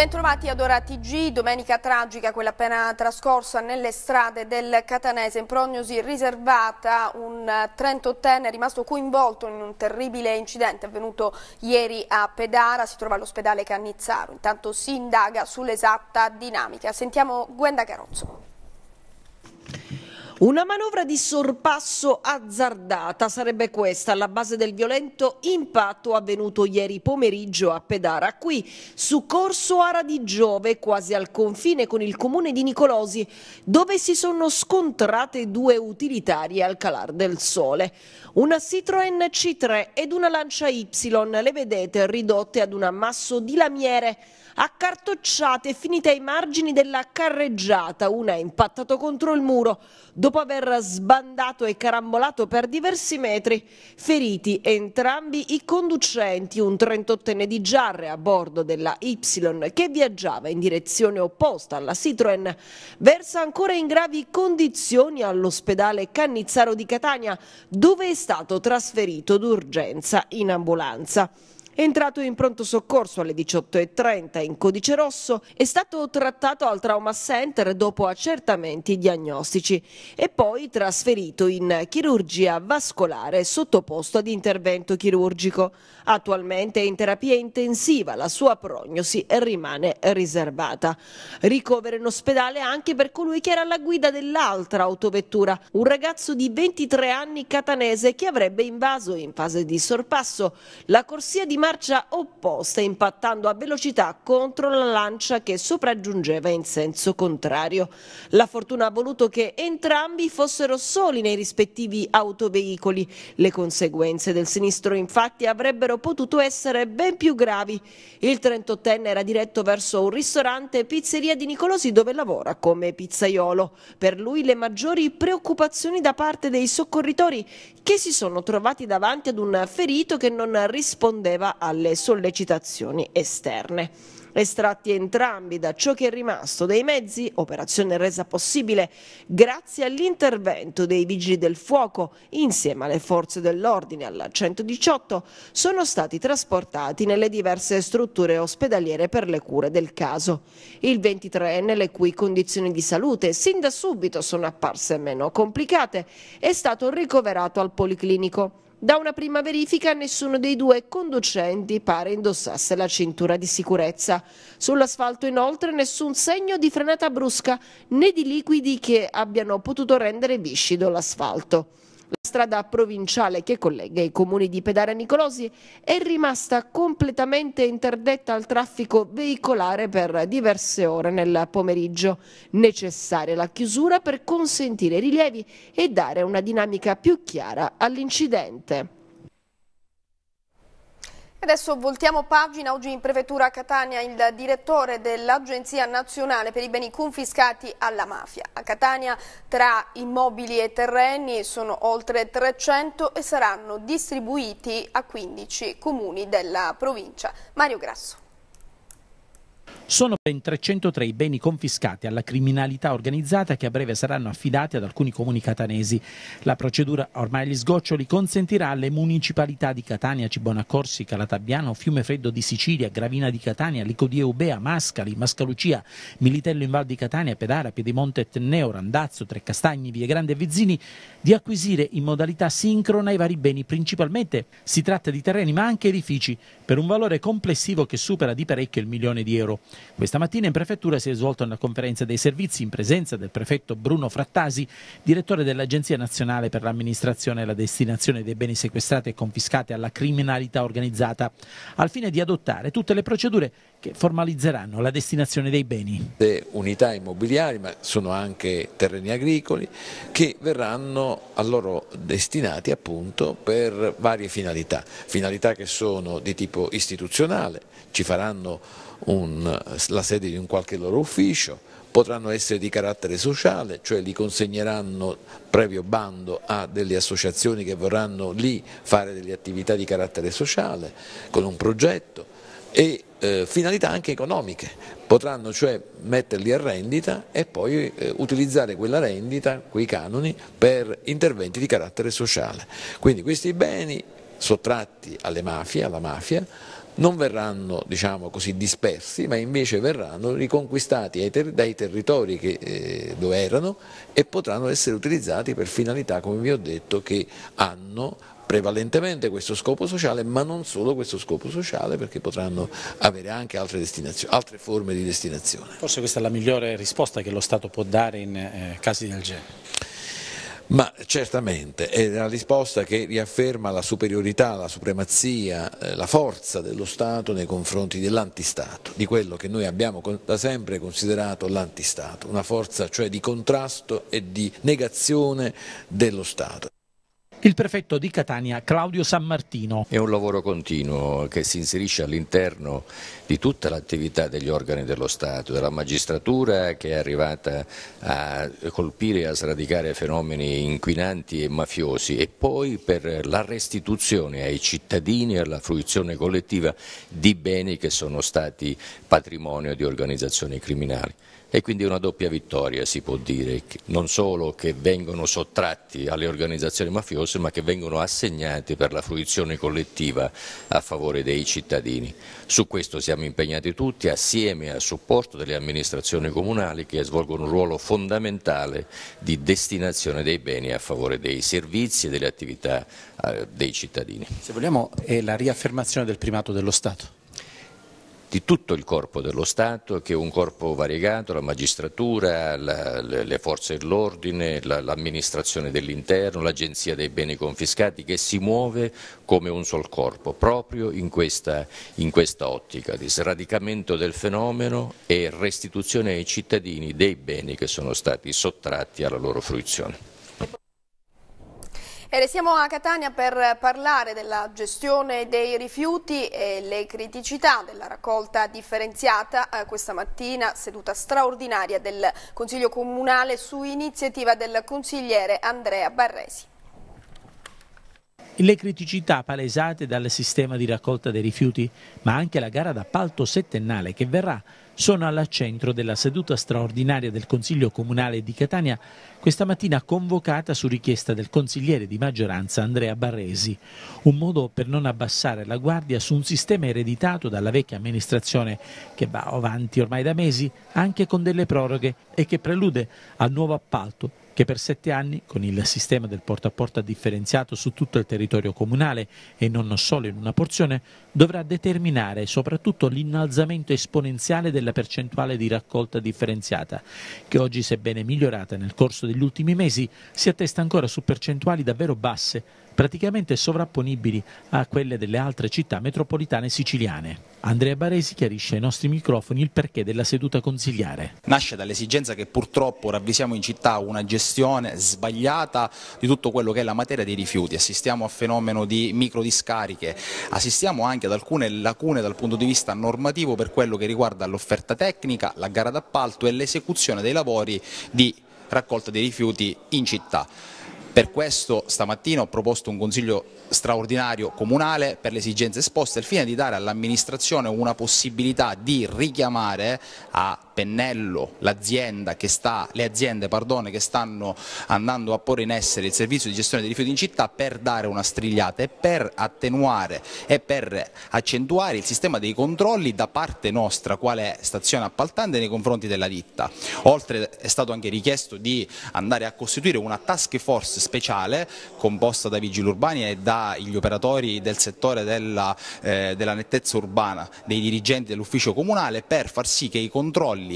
Bentrovati ad ora TG, domenica tragica, quella appena trascorsa nelle strade del Catanese, in prognosi riservata, un 38enne è rimasto coinvolto in un terribile incidente avvenuto ieri a Pedara, si trova all'ospedale Cannizzaro, intanto si indaga sull'esatta dinamica. Sentiamo Gwenda Carozzo. Una manovra di sorpasso azzardata sarebbe questa, alla base del violento impatto avvenuto ieri pomeriggio a Pedara. Qui, su Corso Ara di Giove, quasi al confine con il comune di Nicolosi, dove si sono scontrate due utilitarie al calar del sole. Una Citroën C3 ed una Lancia Y, le vedete ridotte ad un ammasso di lamiere accartocciate e finita ai margini della carreggiata. Una è impattato contro il muro dopo aver sbandato e carambolato per diversi metri. Feriti entrambi i conducenti, un 38enne di Giarre a bordo della Y che viaggiava in direzione opposta alla Citroen, versa ancora in gravi condizioni all'ospedale Cannizzaro di Catania dove è stato trasferito d'urgenza in ambulanza entrato in pronto soccorso alle 18.30 in codice rosso, è stato trattato al trauma center dopo accertamenti diagnostici e poi trasferito in chirurgia vascolare sottoposto ad intervento chirurgico. Attualmente è in terapia intensiva, la sua prognosi rimane riservata. Ricovera in ospedale anche per colui che era alla guida dell'altra autovettura, un ragazzo di 23 anni catanese che avrebbe invaso in fase di sorpasso la corsia di Mar marcia opposta impattando a velocità contro la lancia che sopraggiungeva in senso contrario. La fortuna ha voluto che entrambi fossero soli nei rispettivi autoveicoli. Le conseguenze del sinistro infatti avrebbero potuto essere ben più gravi. Il 38enne era diretto verso un ristorante pizzeria di Nicolosi dove lavora come pizzaiolo. Per lui le maggiori preoccupazioni da parte dei soccorritori che si sono trovati davanti ad un ferito che non rispondeva alle sollecitazioni esterne. Estratti entrambi da ciò che è rimasto dei mezzi, operazione resa possibile grazie all'intervento dei vigili del fuoco insieme alle forze dell'ordine alla 118, sono stati trasportati nelle diverse strutture ospedaliere per le cure del caso. Il 23enne, le cui condizioni di salute sin da subito sono apparse meno complicate, è stato ricoverato al policlinico da una prima verifica nessuno dei due conducenti pare indossasse la cintura di sicurezza. Sull'asfalto inoltre nessun segno di frenata brusca né di liquidi che abbiano potuto rendere viscido l'asfalto. La strada provinciale che collega i comuni di Pedara e Nicolosi è rimasta completamente interdetta al traffico veicolare per diverse ore nel pomeriggio. Necessaria la chiusura per consentire i rilievi e dare una dinamica più chiara all'incidente. Adesso voltiamo pagina, oggi in prefettura a Catania il direttore dell'Agenzia Nazionale per i Beni Confiscati alla Mafia. A Catania tra immobili e terreni sono oltre 300 e saranno distribuiti a 15 comuni della provincia. Mario Grasso. Sono ben 303 i beni confiscati alla criminalità organizzata che a breve saranno affidati ad alcuni comuni catanesi. La procedura ormai agli sgoccioli consentirà alle municipalità di Catania, Cibona Corsi, Calatabbiano, Fiume Freddo di Sicilia, Gravina di Catania, Licodie Ubea, Mascali, Mascalucia, Militello in Val di Catania, Pedara, Piedimonte, Tenneo, Randazzo, Trecastagni, Vie Grande e Vizzini di acquisire in modalità sincrona i vari beni. Principalmente si tratta di terreni ma anche edifici per un valore complessivo che supera di parecchio il milione di euro. Questa mattina in prefettura si è svolta una conferenza dei servizi in presenza del prefetto Bruno Frattasi, direttore dell'Agenzia Nazionale per l'amministrazione e la destinazione dei beni sequestrati e confiscati alla criminalità organizzata, al fine di adottare tutte le procedure che formalizzeranno la destinazione dei beni. Le unità immobiliari, ma sono anche terreni agricoli, che verranno a loro destinati appunto per varie finalità, finalità che sono di tipo tecnico istituzionale, ci faranno un, la sede di un qualche loro ufficio, potranno essere di carattere sociale, cioè li consegneranno previo bando a delle associazioni che vorranno lì fare delle attività di carattere sociale con un progetto e eh, finalità anche economiche, potranno cioè metterli a rendita e poi eh, utilizzare quella rendita, quei canoni, per interventi di carattere sociale. Quindi questi beni sottratti alle mafie, alla mafia, non verranno diciamo così, dispersi, ma invece verranno riconquistati dai territori che, eh, dove erano e potranno essere utilizzati per finalità, come vi ho detto, che hanno prevalentemente questo scopo sociale, ma non solo questo scopo sociale, perché potranno avere anche altre, altre forme di destinazione. Forse questa è la migliore risposta che lo Stato può dare in eh, casi del genere. Ma certamente è la risposta che riafferma la superiorità, la supremazia, eh, la forza dello Stato nei confronti dell'antistato, di quello che noi abbiamo da sempre considerato l'antistato, una forza cioè di contrasto e di negazione dello Stato il prefetto di Catania Claudio San Martino. È un lavoro continuo che si inserisce all'interno di tutta l'attività degli organi dello Stato, della magistratura che è arrivata a colpire e a sradicare fenomeni inquinanti e mafiosi e poi per la restituzione ai cittadini e alla fruizione collettiva di beni che sono stati patrimonio di organizzazioni criminali. E quindi una doppia vittoria si può dire, non solo che vengono sottratti alle organizzazioni mafiose ma che vengono assegnati per la fruizione collettiva a favore dei cittadini. Su questo siamo impegnati tutti assieme a supporto delle amministrazioni comunali che svolgono un ruolo fondamentale di destinazione dei beni a favore dei servizi e delle attività eh, dei cittadini. Se vogliamo è la riaffermazione del primato dello Stato di tutto il corpo dello Stato, che è un corpo variegato, la magistratura, la, le, le, forze dell'ordine, l'amministrazione la, dell'interno, l'agenzia dei beni confiscati, che si muove come un sol corpo, proprio in questa, in questa ottica di sradicamento del fenomeno e restituzione ai cittadini dei beni che sono stati sottratti alla loro fruizione. E restiamo a Catania per parlare della gestione dei rifiuti e le criticità della raccolta differenziata. Eh, questa mattina seduta straordinaria del Consiglio Comunale su iniziativa del consigliere Andrea Barresi. Le criticità palesate dal sistema di raccolta dei rifiuti, ma anche la gara d'appalto settennale che verrà sono alla centro della seduta straordinaria del Consiglio Comunale di Catania, questa mattina convocata su richiesta del consigliere di maggioranza Andrea Barresi. Un modo per non abbassare la guardia su un sistema ereditato dalla vecchia amministrazione che va avanti ormai da mesi, anche con delle proroghe e che prelude al nuovo appalto che per sette anni, con il sistema del porta a porta differenziato su tutto il territorio comunale e non solo in una porzione, dovrà determinare soprattutto l'innalzamento esponenziale della percentuale di raccolta differenziata, che oggi, sebbene migliorata nel corso degli ultimi mesi, si attesta ancora su percentuali davvero basse praticamente sovrapponibili a quelle delle altre città metropolitane siciliane. Andrea Baresi chiarisce ai nostri microfoni il perché della seduta consigliare. Nasce dall'esigenza che purtroppo ravvisiamo in città una gestione sbagliata di tutto quello che è la materia dei rifiuti, assistiamo a fenomeno di microdiscariche, assistiamo anche ad alcune lacune dal punto di vista normativo per quello che riguarda l'offerta tecnica, la gara d'appalto e l'esecuzione dei lavori di raccolta dei rifiuti in città. Per questo stamattina ho proposto un consiglio straordinario comunale per le esigenze esposte al fine di dare all'amministrazione una possibilità di richiamare a pennello che sta, le aziende pardone, che stanno andando a porre in essere il servizio di gestione dei rifiuti in città per dare una strigliata e per attenuare e per accentuare il sistema dei controlli da parte nostra quale stazione appaltante nei confronti della ditta. Oltre è stato anche richiesto di andare a costituire una task force speciale composta da vigili urbani e dagli operatori del settore della, eh, della nettezza urbana, dei dirigenti dell'ufficio comunale per far sì che i controlli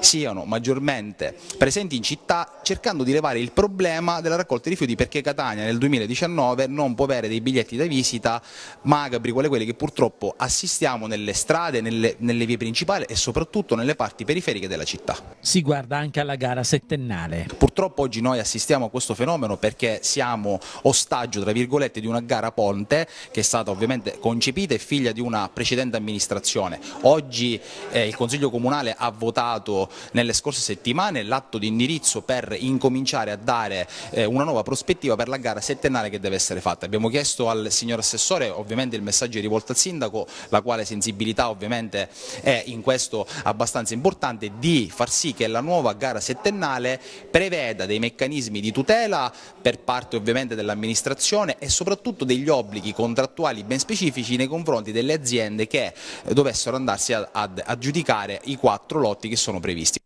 siano maggiormente presenti in città cercando di levare il problema della raccolta dei rifiuti perché Catania nel 2019 non può avere dei biglietti da visita magabri, quale quelli che purtroppo assistiamo nelle strade, nelle, nelle vie principali e soprattutto nelle parti periferiche della città. Si guarda anche alla gara settennale. Purtroppo oggi noi assistiamo a questo fenomeno perché siamo ostaggio tra virgolette di una gara ponte che è stata ovviamente concepita e figlia di una precedente amministrazione. Oggi eh, il Consiglio Comunale ha votato nelle scorse settimane l'atto di indirizzo per incominciare a dare eh, una nuova prospettiva per la gara settennale che deve essere fatta. Abbiamo chiesto al signor Assessore, ovviamente il messaggio è rivolto al Sindaco, la quale sensibilità ovviamente è in questo abbastanza importante, di far sì che la nuova gara settennale preveda dei meccanismi di tutela per parte ovviamente dell'amministrazione e soprattutto degli obblighi contrattuali ben specifici nei confronti delle aziende che dovessero andarsi ad aggiudicare i quattro lotti che sono previsti.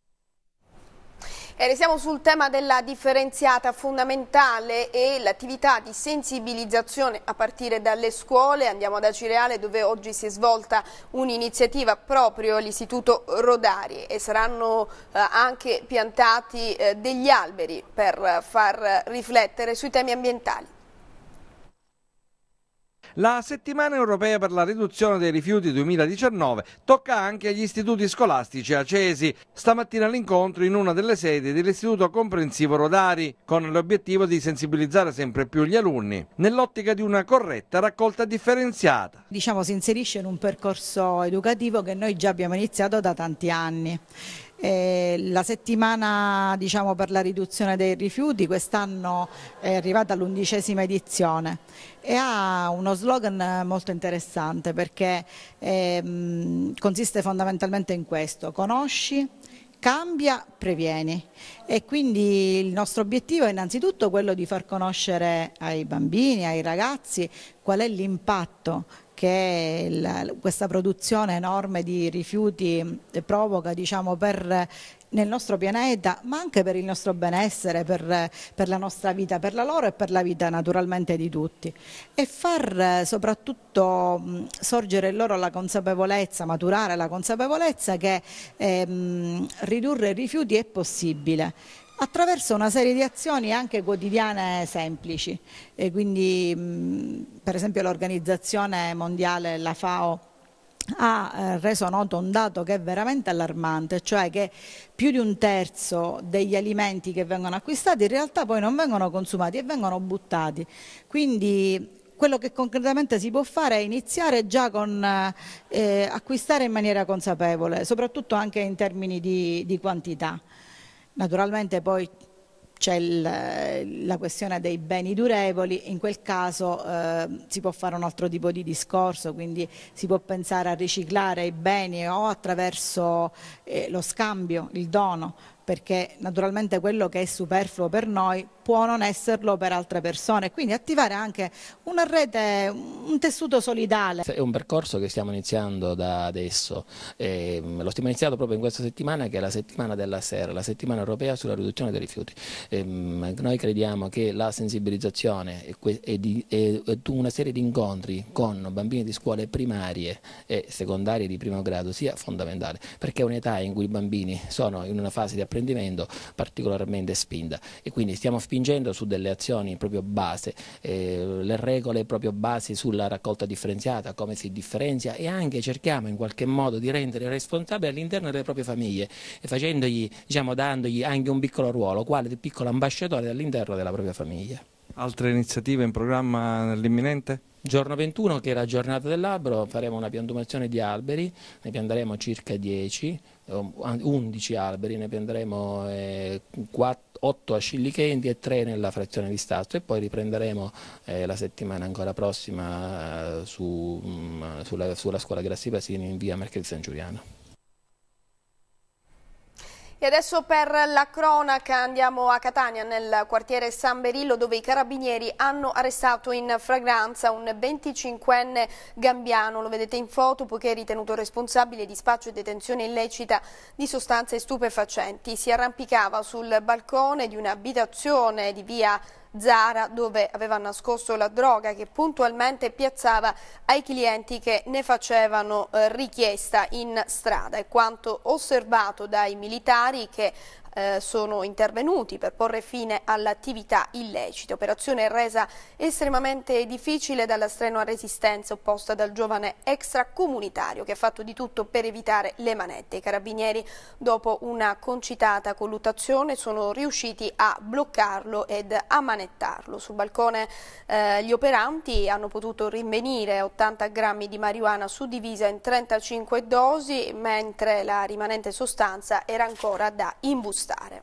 E eh, restiamo sul tema della differenziata fondamentale e l'attività di sensibilizzazione a partire dalle scuole. Andiamo ad Acireale dove oggi si è svolta un'iniziativa proprio all'Istituto Rodari e saranno eh, anche piantati eh, degli alberi per far riflettere sui temi ambientali. La settimana europea per la riduzione dei rifiuti 2019 tocca anche agli istituti scolastici acesi. Stamattina l'incontro in una delle sedi dell'Istituto Comprensivo Rodari, con l'obiettivo di sensibilizzare sempre più gli alunni, nell'ottica di una corretta raccolta differenziata. Diciamo si inserisce in un percorso educativo che noi già abbiamo iniziato da tanti anni eh, la settimana diciamo, per la riduzione dei rifiuti quest'anno è arrivata all'undicesima edizione e ha uno slogan molto interessante perché ehm, consiste fondamentalmente in questo, conosci, cambia, previeni e quindi il nostro obiettivo è innanzitutto quello di far conoscere ai bambini, ai ragazzi qual è l'impatto che la, questa produzione enorme di rifiuti eh, provoca diciamo, per eh, nel nostro pianeta, ma anche per il nostro benessere, per, eh, per, la nostra vita, per la loro e per la vita naturalmente di tutti. E far soprattutto mm, sorgere in loro la consapevolezza, maturare la consapevolezza che ehm, ridurre i rifiuti è possibile attraverso una serie di azioni anche quotidiane semplici. E quindi per esempio l'organizzazione mondiale, la FAO, ha eh, reso noto un dato che è veramente allarmante, cioè che più di un terzo degli alimenti che vengono acquistati in realtà poi non vengono consumati e vengono buttati. Quindi quello che concretamente si può fare è iniziare già con eh, acquistare in maniera consapevole, soprattutto anche in termini di, di quantità. Naturalmente poi c'è la questione dei beni durevoli, in quel caso eh, si può fare un altro tipo di discorso, quindi si può pensare a riciclare i beni o attraverso eh, lo scambio, il dono, perché naturalmente quello che è superfluo per noi può non esserlo per altre persone, quindi attivare anche una rete, un tessuto solidale. È un percorso che stiamo iniziando da adesso, e ehm, lo stiamo iniziando proprio in questa settimana che è la settimana della sera, la settimana europea sulla riduzione dei rifiuti. E ehm, noi crediamo che la sensibilizzazione e una serie di incontri con bambini di scuole primarie e secondarie di primo grado sia fondamentale, perché è un'età in cui i bambini sono in una fase di apprendimento apprendimento particolarmente spinta e quindi stiamo spingendo su delle azioni proprio base, eh, le regole proprio basi sulla raccolta differenziata, come si differenzia e anche cerchiamo in qualche modo di rendere responsabile all'interno delle proprie famiglie e facendogli, diciamo, dandogli anche un piccolo ruolo, quale piccolo ambasciatore all'interno della propria famiglia. Altre iniziative in programma nell'imminente? Giorno 21, che è la giornata dell'albero, faremo una piantumazione di alberi, ne pianteremo circa 10, 11 eh, alberi, ne pianteremo 8 eh, a Scillichenti e 3 nella frazione di Stato e poi riprenderemo eh, la settimana ancora prossima mm, sulla, scuola Grassi Pasini in via Merchelli San Giuliano. E adesso per la cronaca andiamo a Catania, nel quartiere San Berillo, dove i carabinieri hanno arrestato in fragranza un 25enne gambiano, lo vedete in foto, poiché è ritenuto responsabile di spaccio e detenzione illecita di sostanze stupefacenti. Si arrampicava sul balcone di un'abitazione di via Zara dove aveva nascosto la droga che puntualmente piazzava ai clienti che ne facevano eh, richiesta in strada. È quanto osservato dai militari che eh, sono intervenuti per porre fine all'attività illecita, operazione resa estremamente difficile dalla strenua resistenza opposta dal giovane extracomunitario che ha fatto di tutto per evitare le manette. I carabinieri dopo una concitata colluttazione sono riusciti a bloccarlo ed ammanettarlo. Sul balcone eh, gli operanti hanno potuto rinvenire 80 grammi di marijuana suddivisa in 35 dosi mentre la rimanente sostanza era ancora da imbussare gustare.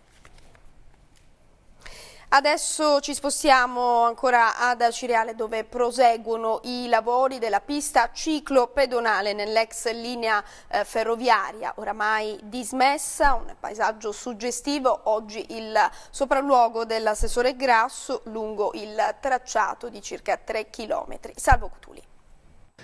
Adesso ci spostiamo ancora ad Acireale dove proseguono i lavori della pista ciclopedonale nell'ex linea eh, ferroviaria, oramai dismessa, un paesaggio suggestivo, oggi il sopralluogo dell'assessore Grasso lungo il tracciato di circa 3 km. Salvo Cutuli.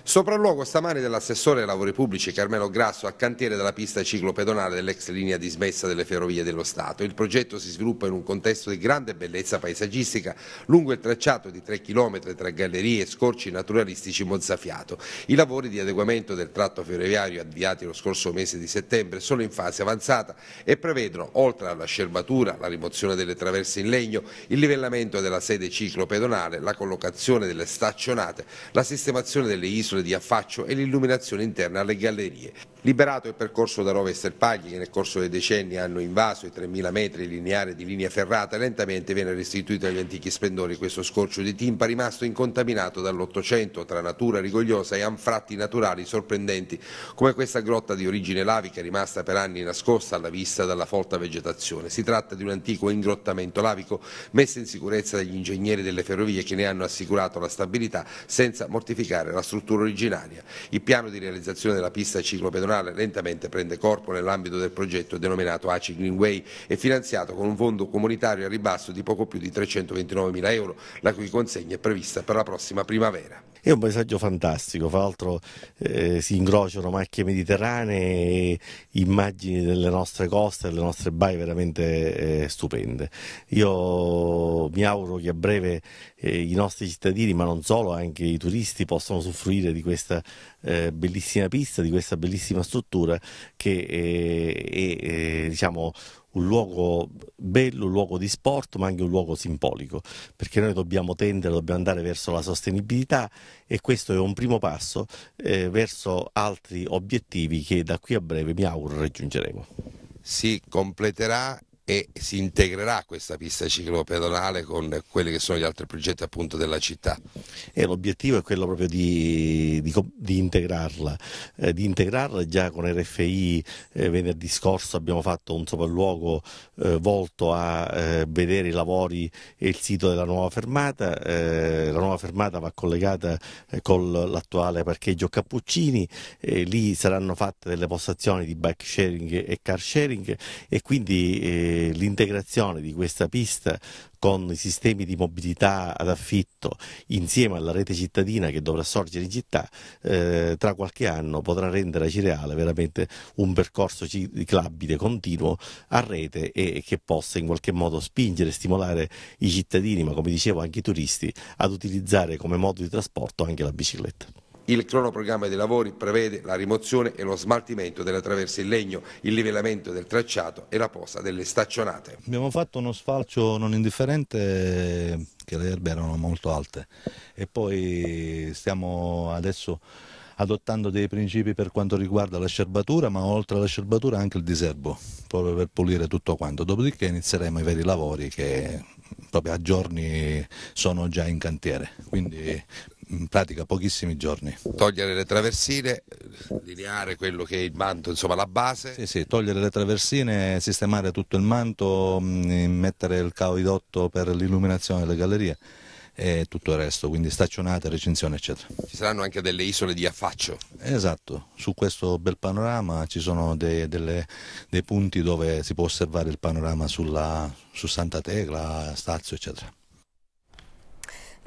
Sopralluogo stamani dell'assessore ai lavori pubblici Carmelo Grasso a cantiere della pista ciclopedonale dell'ex linea dismessa delle ferrovie dello Stato. Il progetto si sviluppa in un contesto di grande bellezza paesaggistica lungo il tracciato di 3 km tra gallerie e scorci naturalistici mozzafiato. I lavori di adeguamento del tratto ferroviario avviati lo scorso mese di settembre sono in fase avanzata e prevedono, oltre alla scerbatura, la rimozione delle traverse in legno, il livellamento della sede ciclopedonale, la collocazione delle staccionate, la sistemazione delle isole isole di affaccio e l'illuminazione interna alle gallerie. Liberato il percorso da Rova e Serpagli che nel corso dei decenni hanno invaso i 3.000 metri lineari di linea ferrata, lentamente viene restituito agli antichi splendori questo scorcio di timpa rimasto incontaminato dall'Ottocento tra natura rigogliosa e anfratti naturali sorprendenti come questa grotta di origine lavica rimasta per anni nascosta alla vista dalla folta vegetazione. Si tratta di un antico ingrottamento lavico messo in sicurezza dagli ingegneri delle ferrovie che ne hanno assicurato la stabilità senza mortificare la struttura originaria. Il piano di realizzazione della pista ciclopedonale rurale lentamente prende corpo nell'ambito del progetto denominato ACI Greenway e finanziato con un fondo comunitario a ribasso di poco più di 329 mila euro, la cui consegna è prevista per la prossima primavera. È un paesaggio fantastico, fra l'altro eh, si incrociano macchie mediterranee, immagini delle nostre coste, delle nostre baie veramente eh, stupende. Io mi auguro che a breve eh, i nostri cittadini, ma non solo, anche i turisti possano usufruire di questa eh, bellissima pista, di questa bellissima struttura che eh, è, è, eh, è diciamo, un luogo bello, un luogo di sport, ma anche un luogo simbolico, perché noi dobbiamo tendere, dobbiamo andare verso la sostenibilità e questo è un primo passo eh, verso altri obiettivi che da qui a breve mi auguro raggiungeremo. Si completerà e si integrerà questa pista ciclopedonale con quelli che sono gli altri progetti appunto della città. E l'obiettivo è quello proprio di, di, di integrarla, eh, di integrarla già con RFI eh, venerdì scorso abbiamo fatto un sopralluogo eh, volto a eh, vedere i lavori e il sito della nuova fermata, eh, la nuova fermata va collegata eh, con l'attuale parcheggio Cappuccini, lì saranno fatte delle postazioni di bike sharing e car sharing e quindi l'integrazione di questa pista con i sistemi di mobilità ad affitto insieme alla rete cittadina che dovrà sorgere in città eh, tra qualche anno potrà rendere a Cireale veramente un percorso ciclabile continuo a rete e che possa in qualche modo spingere e stimolare i cittadini ma come dicevo anche i turisti ad utilizzare come modo di trasporto anche la bicicletta. Il cronoprogramma dei lavori prevede la rimozione e lo smaltimento delle traverse in legno, il livellamento del tracciato e la posa delle staccionate. Abbiamo fatto uno sfalcio non indifferente che le erbe erano molto alte e poi stiamo adesso adottando dei principi per quanto riguarda la scerbatura, ma oltre alla scerbatura anche il diserbo, proprio per pulire tutto quanto. Dopodiché inizieremo i veri lavori che proprio a giorni sono già in cantiere, quindi in pratica pochissimi giorni. Togliere le traversine, lineare quello che è il manto, insomma la base? Sì, sì, togliere le traversine, sistemare tutto il manto, mm, mettere il cavidotto per l'illuminazione delle gallerie e tutto il resto, quindi staccionate, recinzione eccetera. Ci saranno anche delle isole di affaccio? Esatto, su questo bel panorama ci sono dei, delle, dei punti dove si può osservare il panorama sulla, su Santa Tecla, Stazio eccetera.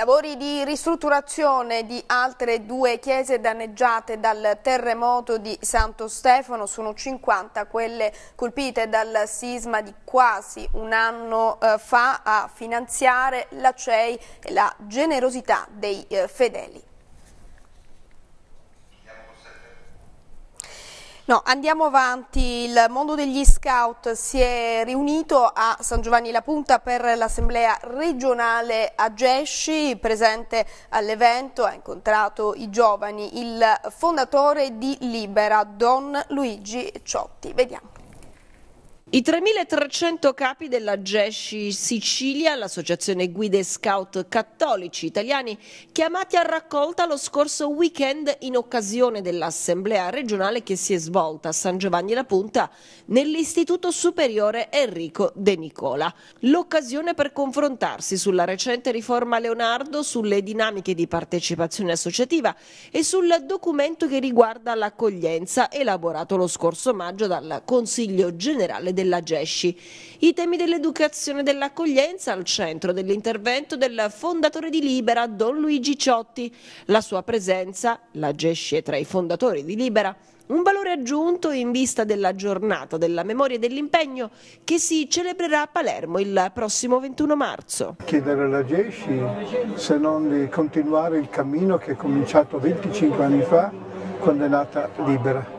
Lavori di ristrutturazione di altre due chiese danneggiate dal terremoto di Santo Stefano, sono 50 quelle colpite dal sisma di quasi un anno eh, fa a finanziare la CEI e la generosità dei eh, fedeli. No, andiamo avanti. Il mondo degli scout si è riunito a San Giovanni La Punta per l'assemblea regionale a Gesci. Presente all'evento ha incontrato i giovani il fondatore di Libera, Don Luigi Ciotti. Vediamo. I 3.300 capi della GESCI Sicilia, l'associazione guide scout cattolici italiani, chiamati a raccolta lo scorso weekend in occasione dell'assemblea regionale che si è svolta a San Giovanni la Punta nell'Istituto Superiore Enrico De Nicola. L'occasione per confrontarsi sulla recente riforma Leonardo, sulle dinamiche di partecipazione associativa e sul documento che riguarda l'accoglienza elaborato lo scorso maggio dal Consiglio Generale della GESCI. I temi dell'educazione e dell'accoglienza al centro dell'intervento del fondatore di Libera, Don Luigi Ciotti. La sua presenza, la GESCI è tra i fondatori di Libera, un valore aggiunto in vista della giornata della memoria e dell'impegno che si celebrerà a Palermo il prossimo 21 marzo. Chiedere alla Gesci se non di continuare il cammino che è cominciato 25 anni fa quando è nata Libera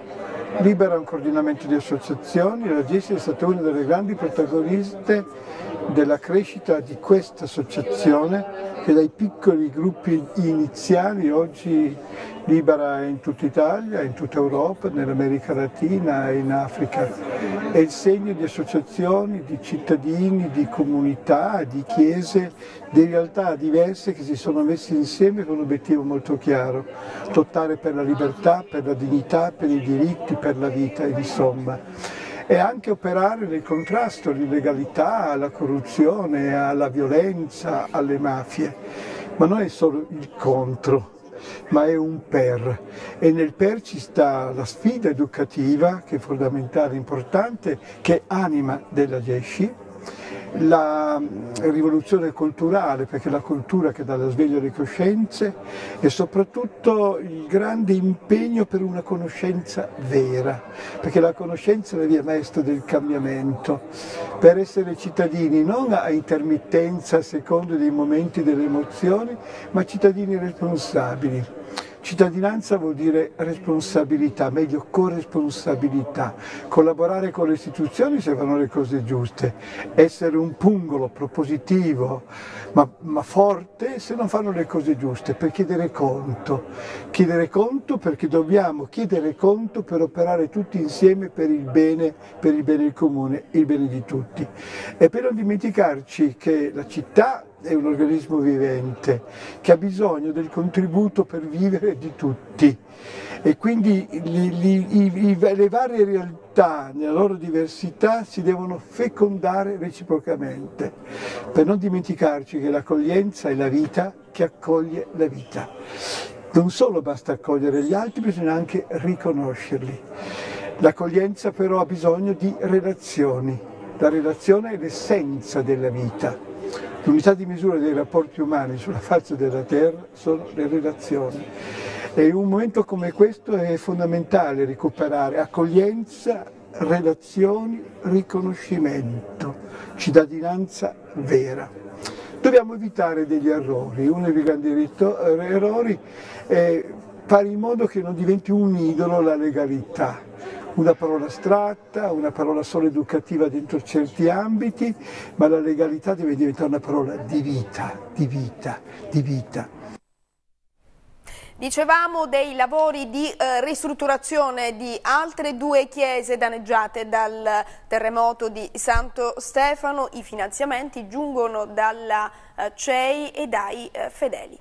Libera un coordinamento di associazioni, la GIS è stata una delle grandi protagoniste della crescita di questa associazione che dai piccoli gruppi iniziali oggi libera in tutta Italia, in tutta Europa, nell'America Latina e in Africa. È il segno di associazioni, di cittadini, di comunità, di chiese, di realtà diverse che si sono messe insieme con un obiettivo molto chiaro, lottare per la libertà, per la dignità, per i diritti, per la vita, insomma e anche operare nel contrasto all'illegalità, alla corruzione, alla violenza, alle mafie. Ma non è solo il contro, ma è un per e nel per ci sta la sfida educativa che è fondamentale, importante, che è anima della GESCI, la rivoluzione culturale, perché è la cultura che dà la sveglia alle coscienze e soprattutto il grande impegno per una conoscenza vera, perché la conoscenza è la via maestra del cambiamento, per essere cittadini non a intermittenza a secondo dei momenti delle emozioni, ma cittadini responsabili. Cittadinanza vuol dire responsabilità, meglio corresponsabilità, collaborare con le istituzioni se fanno le cose giuste, essere un pungolo propositivo ma, ma forte se non fanno le cose giuste, per chiedere conto, chiedere conto perché dobbiamo chiedere conto per operare tutti insieme per il bene, per il bene comune, il bene di tutti e per non dimenticarci che la città è un organismo vivente che ha bisogno del contributo per vivere di tutti e quindi li, li, i, le varie realtà nella loro diversità si devono fecondare reciprocamente per non dimenticarci che l'accoglienza è la vita che accoglie la vita. Non solo basta accogliere gli altri, bisogna anche riconoscerli. L'accoglienza però ha bisogno di relazioni. La relazione è l'essenza della vita. L'unità di misura dei rapporti umani sulla faccia della Terra sono le relazioni. E in un momento come questo è fondamentale recuperare accoglienza, relazioni, riconoscimento, cittadinanza vera. Dobbiamo evitare degli errori, uno dei grandi errori è fare in modo che non diventi un idolo la legalità, una parola astratta, una parola solo educativa dentro certi ambiti, ma la legalità deve diventare una parola di vita, di vita, di vita. Dicevamo dei lavori di eh, ristrutturazione di altre due chiese danneggiate dal terremoto di Santo Stefano. I finanziamenti giungono dalla eh, CEI e dai eh, fedeli.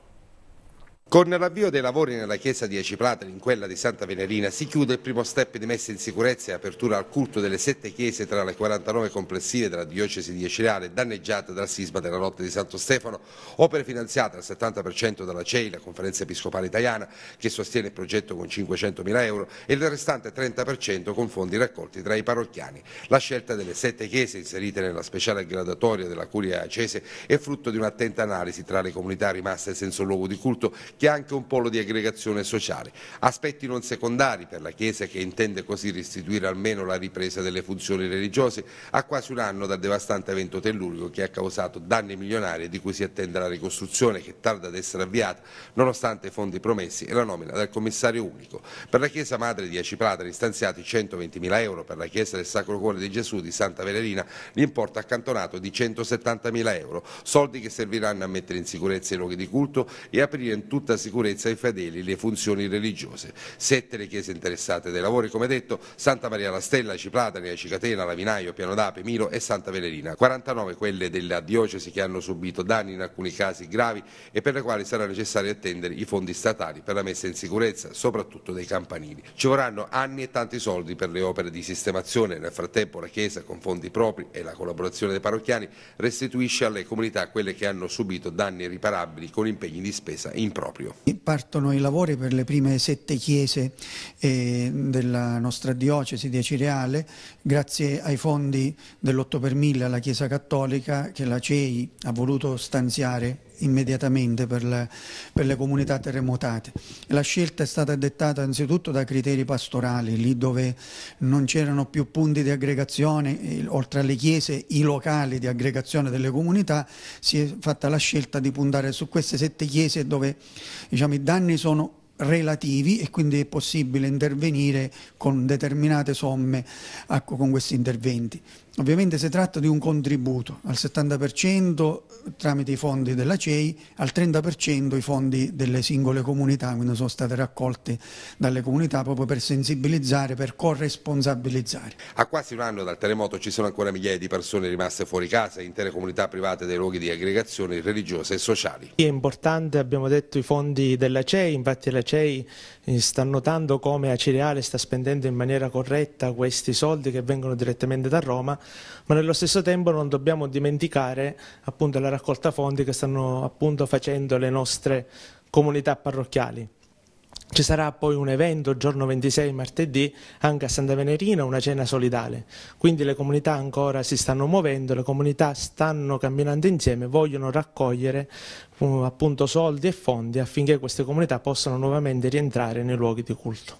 Con l'avvio dei lavori nella chiesa di Aciplateri, in quella di Santa Venerina, si chiude il primo step di messa in sicurezza e apertura al culto delle sette chiese tra le 49 complessive della diocesi di Acireale danneggiate dal sisma della notte di Santo Stefano, opere finanziate al 70% dalla CEI, la conferenza episcopale italiana, che sostiene il progetto con 500.000 euro, e il restante 30% con fondi raccolti tra i parrocchiani. La scelta delle sette chiese inserite nella speciale gradatoria della Curia Acese è frutto di un'attenta analisi tra le comunità rimaste senza un luogo di culto che è anche un polo di aggregazione sociale. Aspetti non secondari per la Chiesa che intende così restituire almeno la ripresa delle funzioni religiose a quasi un anno dal devastante evento tellurico che ha causato danni milionari di cui si attende la ricostruzione che tarda ad essere avviata nonostante i fondi promessi e la nomina dal commissario unico. Per la Chiesa Madre di Aciplateri stanziati 120.000 euro, per la Chiesa del Sacro Cuore di Gesù di Santa Velerina l'importo accantonato di 170.000 euro, soldi che serviranno a mettere in sicurezza i luoghi di culto e aprire in tutta tutta sicurezza ai fedeli le funzioni religiose. Sette le chiese interessate dai lavori, come detto, Santa Maria la Stella, Ciplata, Nea Cicatena, Lavinaio, Piano d'Ape, Milo e Santa Venerina. 49 quelle della diocesi che hanno subito danni in alcuni casi gravi e per le quali sarà necessario attendere i fondi statali per la messa in sicurezza, soprattutto dei campanili. Ci vorranno anni e tanti soldi per le opere di sistemazione. Nel frattempo la Chiesa, con fondi propri e la collaborazione dei parrocchiani, restituisce alle comunità quelle che hanno subito danni irriparabili con impegni di spesa impropri proprio. Partono i lavori per le prime sette chiese eh, della nostra diocesi di Acireale, grazie ai fondi dell'8 per 1000 alla Chiesa Cattolica che la CEI ha voluto stanziare immediatamente per le, per le, comunità terremotate. La scelta è stata dettata anzitutto da criteri pastorali, lì dove non c'erano più punti di aggregazione, oltre alle chiese, i locali di aggregazione delle comunità, si è fatta la scelta di puntare su queste sette chiese dove diciamo, i danni sono relativi e quindi è possibile intervenire con determinate somme ecco, con questi interventi. Ovviamente si tratta di un contributo al 70% tramite i fondi della CEI, al 30% i fondi delle singole comunità, quindi sono stati raccolti dalle comunità proprio per sensibilizzare, per corresponsabilizzare. A quasi un anno dal terremoto ci sono ancora migliaia di persone rimaste fuori casa, intere comunità private dei luoghi di aggregazione religiose e sociali. È importante, abbiamo detto, i fondi della CEI, infatti la CEI eh, sta notando come Acireale sta spendendo in maniera corretta questi soldi che vengono direttamente da Roma ma nello stesso tempo non dobbiamo dimenticare appunto la raccolta fondi che stanno appunto facendo le nostre comunità parrocchiali. Ci sarà poi un evento giorno 26 martedì anche a Santa Venerina, una cena solidale. Quindi le comunità ancora si stanno muovendo, le comunità stanno camminando insieme, vogliono raccogliere uh, appunto soldi e fondi affinché queste comunità possano nuovamente rientrare nei luoghi di culto.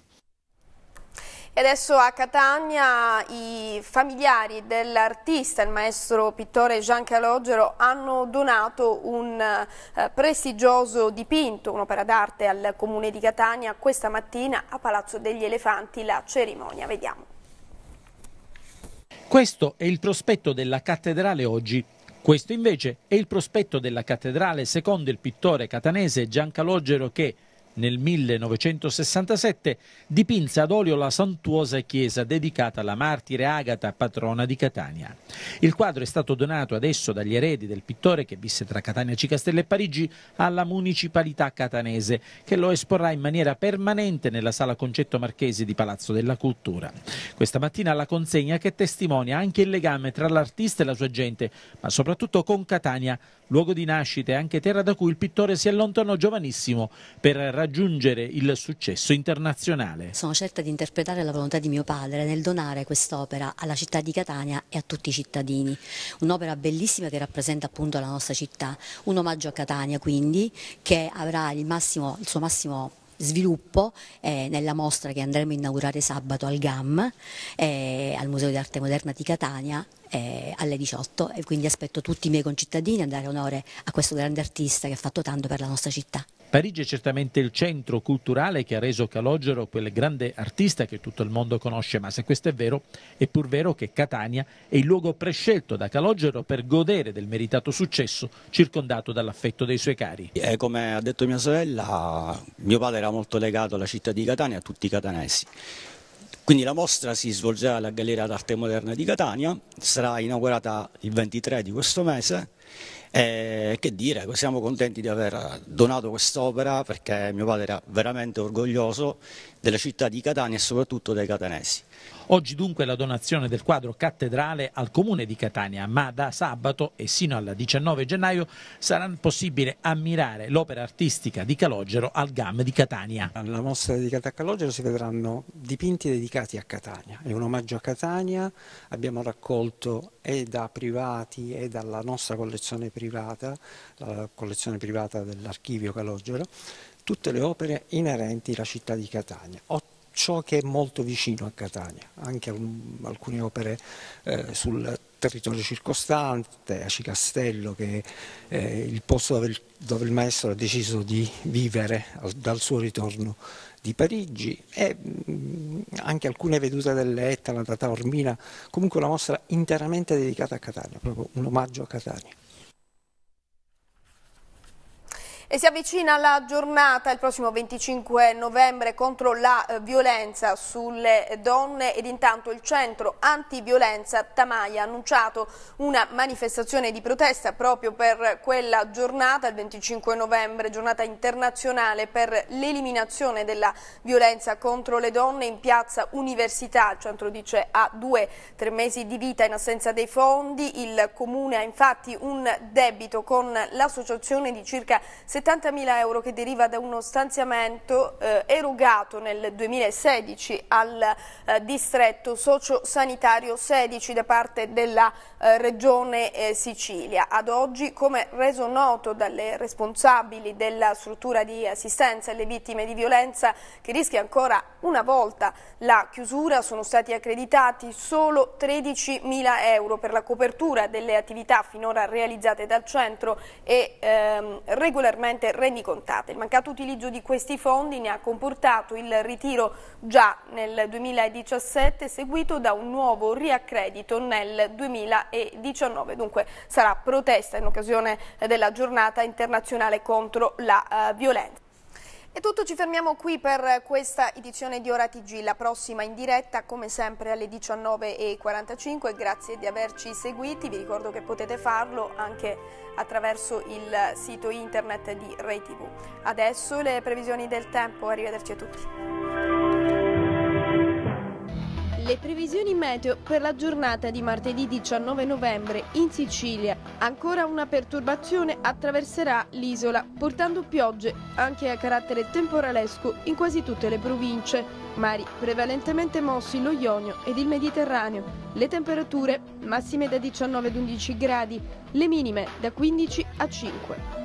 E adesso a Catania i familiari dell'artista, il maestro pittore Gian Calogero, hanno donato un eh, prestigioso dipinto, un'opera d'arte al comune di Catania. Questa mattina a Palazzo degli Elefanti la cerimonia. Vediamo. Questo è il prospetto della cattedrale oggi. Questo invece è il prospetto della cattedrale secondo il pittore catanese Gian Calogero che nel 1967 dipinse ad olio la santuosa chiesa dedicata alla martire Agata, patrona di Catania. Il quadro è stato donato adesso dagli eredi del pittore che visse tra Catania Cicastella e Parigi alla municipalità catanese, che lo esporrà in maniera permanente nella sala Concetto marchese di Palazzo della Cultura. Questa mattina la consegna che testimonia anche il legame tra l'artista e la sua gente, ma soprattutto con Catania, luogo di nascita e anche terra da cui il pittore si allontanò giovanissimo per raggiungere raggiungere il successo internazionale. Sono certa di interpretare la volontà di mio padre nel donare quest'opera alla città di Catania e a tutti i cittadini. Un'opera bellissima che rappresenta appunto la nostra città, un omaggio a Catania quindi che avrà il, massimo, il suo massimo sviluppo eh, nella mostra che andremo a inaugurare sabato al GAM, eh, al Museo di Arte Moderna di Catania, eh, alle 18 e quindi aspetto tutti i miei concittadini a dare onore a questo grande artista che ha fatto tanto per la nostra città. Parigi è certamente il centro culturale che ha reso Calogero quel grande artista che tutto il mondo conosce, ma se questo è vero, è pur vero che Catania è il luogo prescelto da Calogero per godere del meritato successo circondato dall'affetto dei suoi cari. E eh, come ha detto mia sorella, mio padre era molto legato alla città di Catania, a tutti i catanesi. Quindi la mostra si svolgerà alla Galleria d'Arte Moderna di Catania, sarà inaugurata il 23 di questo mese e che dire, siamo contenti di aver donato quest'opera perché mio padre era veramente orgoglioso della città di Catania e soprattutto dai catanesi. Oggi dunque la donazione del quadro cattedrale al comune di Catania, ma da sabato e sino al 19 gennaio sarà possibile ammirare l'opera artistica di Calogero al GAM di Catania. Alla mostra dedicata a Calogero si vedranno dipinti dedicati a Catania, è un omaggio a Catania, abbiamo raccolto e da privati e dalla nostra collezione privata, la collezione privata dell'archivio Calogero, tutte le opere inerenti alla città di Catania o ciò che è molto vicino a Catania, anche alcune opere eh, sul territorio circostante, a Cicastello, che è eh, il posto dove il, dove il maestro ha deciso di vivere al, dal suo ritorno di Parigi e mm, anche alcune vedute dell'Etna, la Tata Ormina, comunque una mostra interamente dedicata a Catania, proprio un omaggio a Catania. E si avvicina la giornata il prossimo 25 novembre contro la eh, violenza sulle donne ed intanto il centro antiviolenza Tamaia ha annunciato una manifestazione di protesta proprio per quella giornata, il 25 novembre, giornata internazionale per l'eliminazione della violenza contro le donne in piazza Università. Il centro dice ha due, tre mesi di vita in assenza dei fondi. Il comune ha infatti un debito con l'associazione di circa 60 70.000 euro che deriva da uno stanziamento eh, erogato nel 2016 al eh, distretto sociosanitario 16 da parte della eh, regione eh, Sicilia. Ad oggi, come reso noto dalle responsabili della struttura di assistenza alle vittime di violenza che rischia ancora una volta la chiusura, sono stati accreditati solo 13.000 euro per la copertura delle attività finora realizzate dal centro e ehm, regolarmente esclusivamente rendicontate. Il mancato utilizzo di questi fondi ne ha comportato il ritiro già nel 2017 seguito da un nuovo riaccredito nel 2019. Dunque sarà protesta in occasione della giornata internazionale contro la uh, violenza. È tutto, ci fermiamo qui per questa edizione di Ora TG, la prossima in diretta come sempre alle 19.45, grazie di averci seguiti, vi ricordo che potete farlo anche attraverso il sito internet di TV. Adesso le previsioni del tempo, arrivederci a tutti le previsioni meteo per la giornata di martedì 19 novembre in Sicilia. Ancora una perturbazione attraverserà l'isola, portando piogge anche a carattere temporalesco in quasi tutte le province. Mari prevalentemente mossi lo Ionio ed il Mediterraneo. Le temperature massime da 19 ad 11 gradi, le minime da 15 a 5.